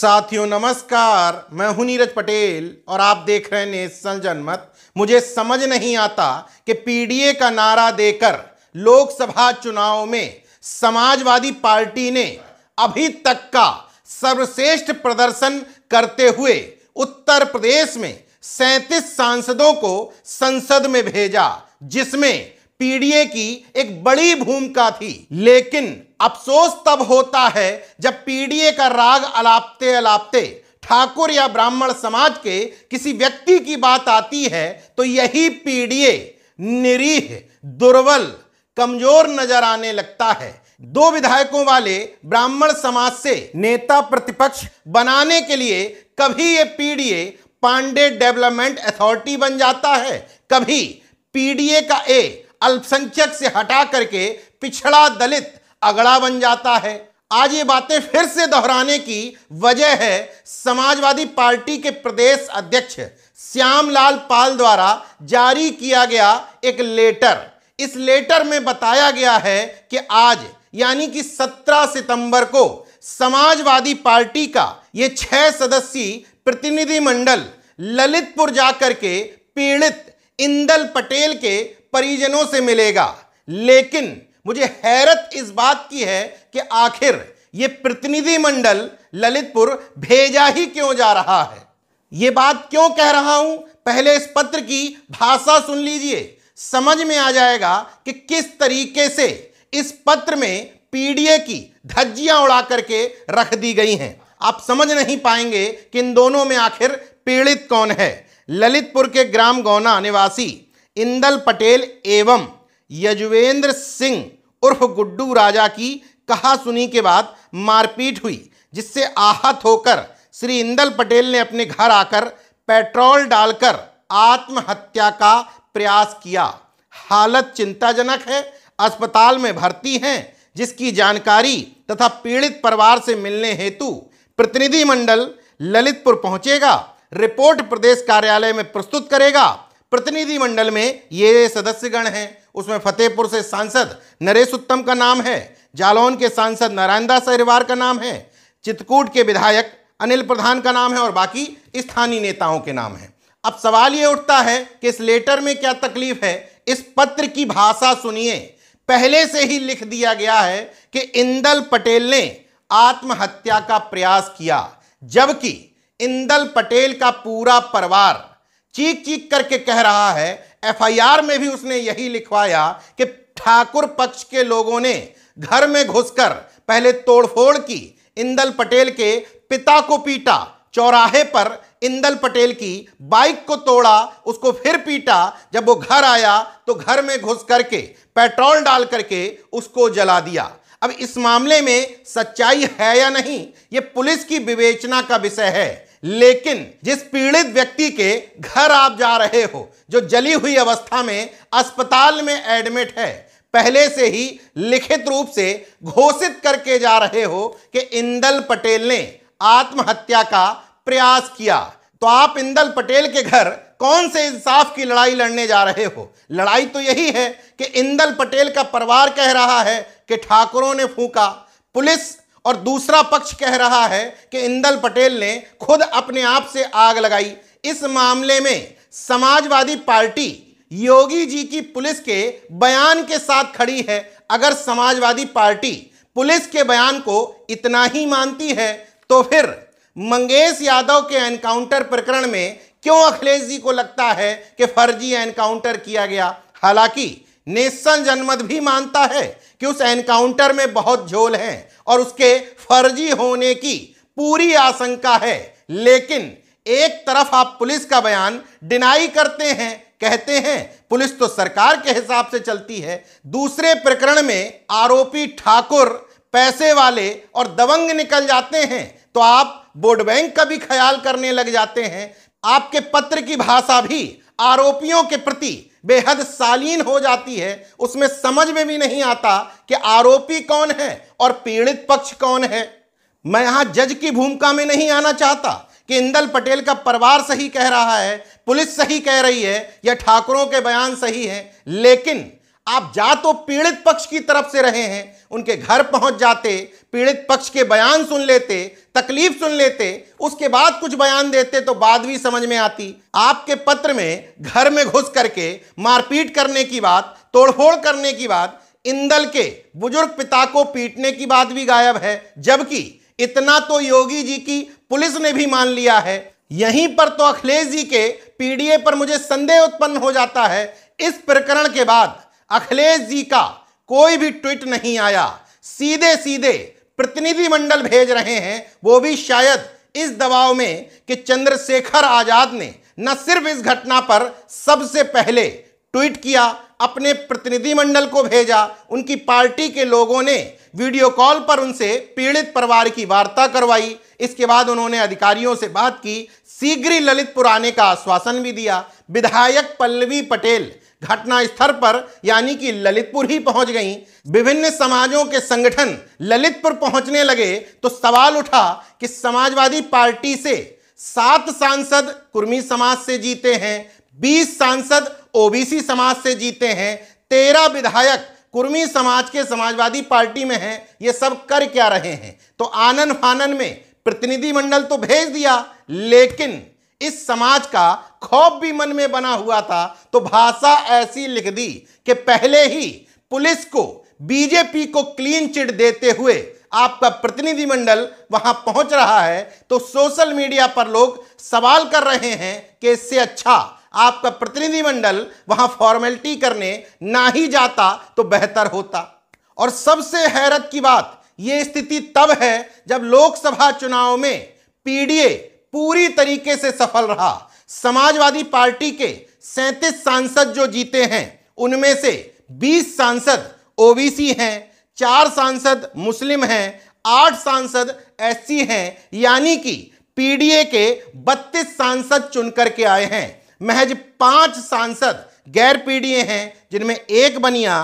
साथियों नमस्कार मैं हूं नीरज पटेल और आप देख रहे हैं नेशनल जनमत मुझे समझ नहीं आता कि पीडीए का नारा देकर लोकसभा चुनाव में समाजवादी पार्टी ने अभी तक का सर्वश्रेष्ठ प्रदर्शन करते हुए उत्तर प्रदेश में सैंतीस सांसदों को संसद में भेजा जिसमें पीडीए की एक बड़ी भूमिका थी लेकिन अफसोस तब होता है जब पीडीए का राग अलापते अलापते ठाकुर या ब्राह्मण समाज के किसी व्यक्ति की बात आती है तो यही पीडीए निरीह दुर्बल कमजोर नजर आने लगता है दो विधायकों वाले ब्राह्मण समाज से नेता प्रतिपक्ष बनाने के लिए कभी ये पीडीए पांडे डेवलपमेंट अथॉरिटी बन जाता है कभी पीडीए का ए अल्पसंख्यक से हटा करके पिछड़ा दलित अगड़ा बन जाता है आज ये बातें फिर से दोहराने की वजह है समाजवादी पार्टी के प्रदेश अध्यक्ष श्यामलाल पाल द्वारा जारी किया गया एक लेटर इस लेटर में बताया गया है कि आज यानी कि 17 सितंबर को समाजवादी पार्टी का ये छह सदस्यीय प्रतिनिधिमंडल ललितपुर जाकर के पीड़ित इंदल पटेल के परिजनों से मिलेगा लेकिन मुझे हैरत इस बात की है कि आखिर ये प्रतिनिधिमंडल ललितपुर भेजा ही क्यों जा रहा है ये बात क्यों कह रहा हूं पहले इस पत्र की भाषा सुन लीजिए समझ में आ जाएगा कि किस तरीके से इस पत्र में पीडीए की धज्जियां उड़ा करके रख दी गई हैं आप समझ नहीं पाएंगे कि इन दोनों में आखिर पीड़ित कौन है ललितपुर के ग्राम गौना निवासी इंदल पटेल एवं यजुवेंद्र सिंह उर्फ गुड्डू राजा की कहा सुनी के बाद मारपीट हुई जिससे आहत होकर श्री इंदल पटेल ने अपने घर आकर पेट्रोल डालकर आत्महत्या का प्रयास किया हालत चिंताजनक है अस्पताल में भर्ती हैं जिसकी जानकारी तथा पीड़ित परिवार से मिलने हेतु प्रतिनिधिमंडल ललितपुर पहुंचेगा रिपोर्ट प्रदेश कार्यालय में प्रस्तुत करेगा प्रतिनिधिमंडल में ये सदस्यगण हैं उसमें फतेहपुर से सांसद नरेश उत्तम का नाम है जालौन के सांसद नारायण दास अहिरवार का नाम है चित्रकूट के विधायक अनिल प्रधान का नाम है और बाकी स्थानीय नेताओं के नाम हैं अब सवाल ये उठता है कि इस लेटर में क्या तकलीफ है इस पत्र की भाषा सुनिए पहले से ही लिख दिया गया है कि इंदल पटेल ने आत्महत्या का प्रयास किया जबकि इंदल पटेल का पूरा परिवार चीख चीख करके कह रहा है एफआईआर में भी उसने यही लिखवाया कि ठाकुर पक्ष के लोगों ने घर में घुसकर पहले तोड़फोड़ की इंदल पटेल के पिता को पीटा चौराहे पर इंदल पटेल की बाइक को तोड़ा उसको फिर पीटा जब वो घर आया तो घर में घुस करके पेट्रोल डाल करके उसको जला दिया अब इस मामले में सच्चाई है या नहीं ये पुलिस की विवेचना का विषय है लेकिन जिस पीड़ित व्यक्ति के घर आप जा रहे हो जो जली हुई अवस्था में अस्पताल में एडमिट है पहले से ही लिखित रूप से घोषित करके जा रहे हो कि इंदल पटेल ने आत्महत्या का प्रयास किया तो आप इंदल पटेल के घर कौन से इंसाफ की लड़ाई लड़ने जा रहे हो लड़ाई तो यही है कि इंदल पटेल का परिवार कह रहा है कि ठाकुरों ने फूका पुलिस और दूसरा पक्ष कह रहा है कि इंदल पटेल ने खुद अपने आप से आग लगाई इस मामले में समाजवादी पार्टी योगी जी की पुलिस के बयान के साथ खड़ी है अगर समाजवादी पार्टी पुलिस के बयान को इतना ही मानती है तो फिर मंगेश यादव के एनकाउंटर प्रकरण में क्यों अखिलेश जी को लगता है कि फर्जी एनकाउंटर किया गया हालांकि नेशनल जनमत भी मानता है कि उस एनकाउंटर में बहुत झोल है और उसके फर्जी होने की पूरी आशंका है लेकिन एक तरफ आप पुलिस का बयान डिनाई करते हैं कहते हैं पुलिस तो सरकार के हिसाब से चलती है दूसरे प्रकरण में आरोपी ठाकुर पैसे वाले और दबंग निकल जाते हैं तो आप वोट बैंक का भी ख्याल करने लग जाते हैं आपके पत्र की भाषा भी आरोपियों के प्रति बेहद सालीन हो जाती है उसमें समझ में भी नहीं आता कि आरोपी कौन है और पीड़ित पक्ष कौन है मैं यहां जज की भूमिका में नहीं आना चाहता कि इंदल पटेल का परिवार सही कह रहा है पुलिस सही कह रही है या ठाकुरों के बयान सही है लेकिन आप जा तो पीड़ित पक्ष की तरफ से रहे हैं उनके घर पहुंच जाते पीड़ित पक्ष के बयान सुन लेते तकलीफ सुन लेते उसके बाद कुछ बयान देते तो बाद भी समझ में आती आपके पत्र में घर में घुस करके मारपीट करने की बात तोड़फोड़ करने की बात इंदल के बुजुर्ग पिता को पीटने की बात भी गायब है जबकि इतना तो योगी जी की पुलिस ने भी मान लिया है यहीं पर तो अखिलेश जी के पीडीए पर मुझे संदेह उत्पन्न हो जाता है इस प्रकरण के बाद अखिलेश जी का कोई भी ट्वीट नहीं आया सीधे सीधे प्रतिनिधिमंडल भेज रहे हैं वो भी शायद इस दबाव में कि चंद्रशेखर आजाद ने न सिर्फ इस घटना पर सबसे पहले ट्वीट किया अपने प्रतिनिधिमंडल को भेजा उनकी पार्टी के लोगों ने वीडियो कॉल पर उनसे पीड़ित परिवार की वार्ता करवाई इसके बाद उन्होंने अधिकारियों से बात की शीघ्र ललितपुर आने का आश्वासन भी दिया विधायक पल्लवी पटेल घटना स्थल पर यानी कि ललितपुर ही पहुंच गई विभिन्न समाजों के संगठन ललितपुर पहुंचने लगे तो सवाल उठा कि समाजवादी पार्टी से सात सांसद कुर्मी समाज से जीते हैं बीस सांसद ओबीसी समाज से जीते हैं तेरह विधायक कुर्मी समाज के समाजवादी पार्टी में हैं ये सब कर क्या रहे हैं तो आनन फानन में प्रतिनिधिमंडल तो भेज दिया लेकिन इस समाज का खौफ भी मन में बना हुआ था तो भाषा ऐसी लिख दी कि पहले ही पुलिस को बीजेपी को क्लीन चिट देते हुए आपका प्रतिनिधिमंडल वहां पहुंच रहा है तो सोशल मीडिया पर लोग सवाल कर रहे हैं कि इससे अच्छा आपका प्रतिनिधिमंडल वहां फॉर्मेलिटी करने ना ही जाता तो बेहतर होता और सबसे हैरत की बात यह स्थिति तब है जब लोकसभा चुनाव में पीडीए पूरी तरीके से सफल रहा समाजवादी पार्टी के सैंतीस सांसद जो जीते हैं उनमें से 20 सांसद ओबीसी हैं चार सांसद मुस्लिम हैं आठ सांसद एस हैं यानी कि पीडीए के 32 सांसद चुन करके आए हैं महज पांच सांसद गैर पीडीए हैं जिनमें एक बनिया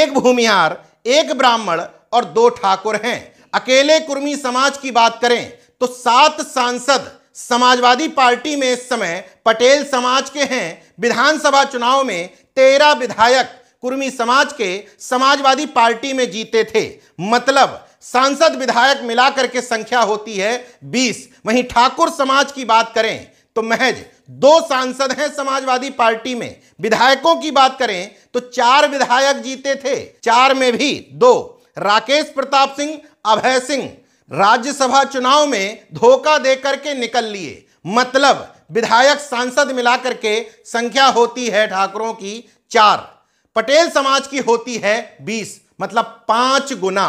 एक भूमिहार एक ब्राह्मण और दो ठाकुर हैं अकेले कुर्मी समाज की बात करें तो सात सांसद समाजवादी पार्टी में इस समय पटेल समाज के हैं विधानसभा चुनाव में तेरह विधायक कुर्मी समाज के समाजवादी पार्टी में जीते थे मतलब सांसद विधायक मिलाकर के संख्या होती है 20 वहीं ठाकुर समाज की बात करें तो महज दो सांसद हैं समाजवादी पार्टी में विधायकों की बात करें तो चार विधायक जीते थे चार में भी दो राकेश प्रताप सिंह अभय सिंह राज्यसभा चुनाव में धोखा दे करके निकल लिए मतलब विधायक सांसद मिलाकर के संख्या होती है ठाकरों की चार पटेल समाज की होती है बीस मतलब पांच गुना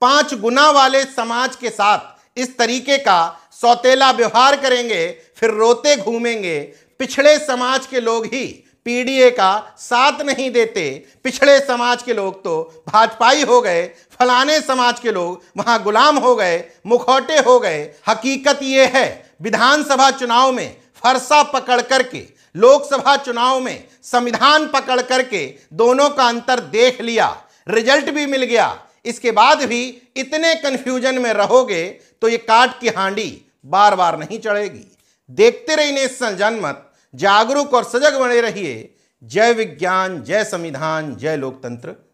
पांच गुना वाले समाज के साथ इस तरीके का सौतेला व्यवहार करेंगे फिर रोते घूमेंगे पिछड़े समाज के लोग ही पीडीए का साथ नहीं देते पिछड़े समाज के लोग तो भाजपाई हो गए फलाने समाज के लोग वहाँ गुलाम हो गए मुखौटे हो गए हकीकत ये है विधानसभा चुनाव में फरसा पकड़ करके लोकसभा चुनाव में संविधान पकड़ करके दोनों का अंतर देख लिया रिजल्ट भी मिल गया इसके बाद भी इतने कन्फ्यूजन में रहोगे तो ये काट की हांडी बार बार नहीं चढ़ेगी देखते रहिए नेशनल जनमत जागरूक और सजग बने रहिए जय विज्ञान जय संविधान जय लोकतंत्र